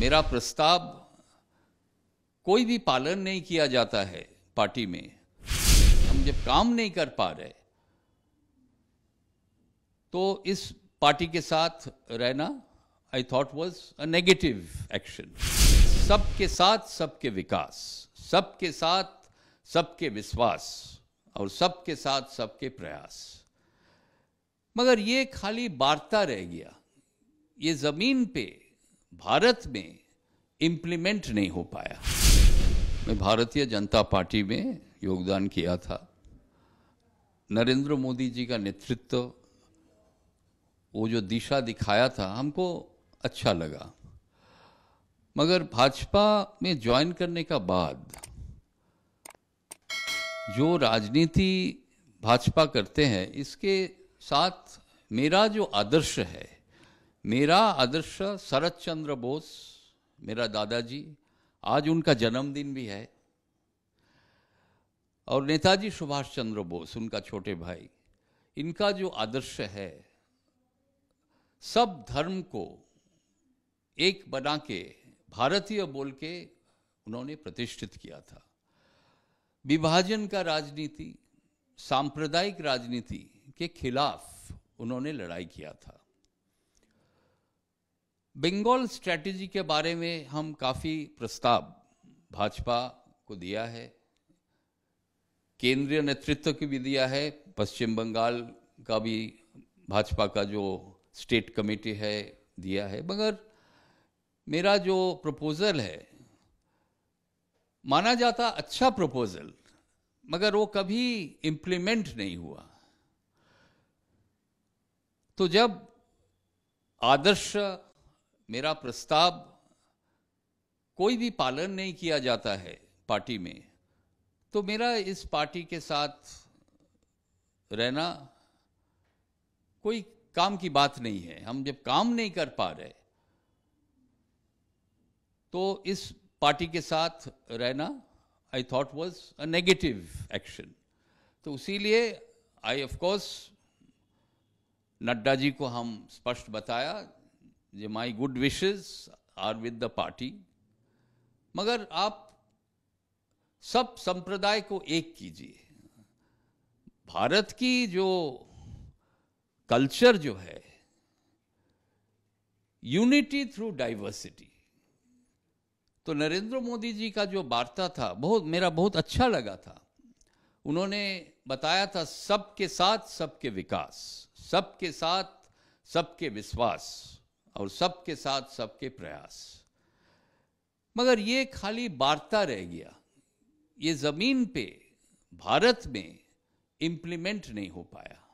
मेरा प्रस्ताव कोई भी पालन नहीं किया जाता है पार्टी में हम जब काम नहीं कर पा रहे तो इस पार्टी के साथ रहना I thought was a negative action सबके साथ सबके विकास सबके साथ सबके विश्वास और सबके साथ सबके प्रयास मगर ये खाली वार्ता रह गया ये ज़मीन पे भारत में इम्प्लीमेंट नहीं हो पाया मैं भारतीय जनता पार्टी में योगदान किया था नरेंद्र मोदी जी का नेतृत्व वो जो दिशा दिखाया था हमको अच्छा लगा मगर भाजपा में ज्वाइन करने का बाद जो राजनीति भाजपा करते हैं इसके साथ मेरा जो आदर्श है मेरा आदर्श शरद चंद्र बोस मेरा दादाजी आज उनका जन्मदिन भी है और नेताजी सुभाष चंद्र बोस उनका छोटे भाई इनका जो आदर्श है सब धर्म को एक बना के भारतीय बोल के उन्होंने प्रतिष्ठित किया था विभाजन का राजनीति सांप्रदायिक राजनीति के खिलाफ उन्होंने लड़ाई किया था बंगाल स्ट्रैटेजी के बारे में हम काफ़ी प्रस्ताव भाजपा को दिया है केंद्रीय नेतृत्व को भी दिया है पश्चिम बंगाल का भी भाजपा का जो स्टेट कमेटी है दिया है मगर मेरा जो प्रपोज़ल है माना जाता अच्छा प्रपोज़ल मगर वो कभी इम्प्लीमेंट नहीं हुआ तो जब आदर्श मेरा प्रस्ताव कोई भी पालन नहीं किया जाता है पार्टी में तो मेरा इस पार्टी के साथ रहना कोई काम की बात नहीं है हम जब काम नहीं कर पा रहे तो इस पार्टी के साथ रहना I thought was a negative action तो उसीलिए I of course Nadda ji को हम स्पष्ट बताया my good wishes are with the party मगर आप सब संप्रदाय को एक कीजिए भारत की जो कल्चर जो है यूनिटी थ्रू डाइवर्सिटी तो नरेंद्र मोदी जी का जो वार्ता था बहुत मेरा बहुत अच्छा लगा था उन्होंने बताया था सबके साथ सबके विकास सबके साथ सबके विश्वास और सबके साथ सबके प्रयास मगर ये खाली वार्ता रह गया ये ज़मीन पे भारत में इम्प्लीमेंट नहीं हो पाया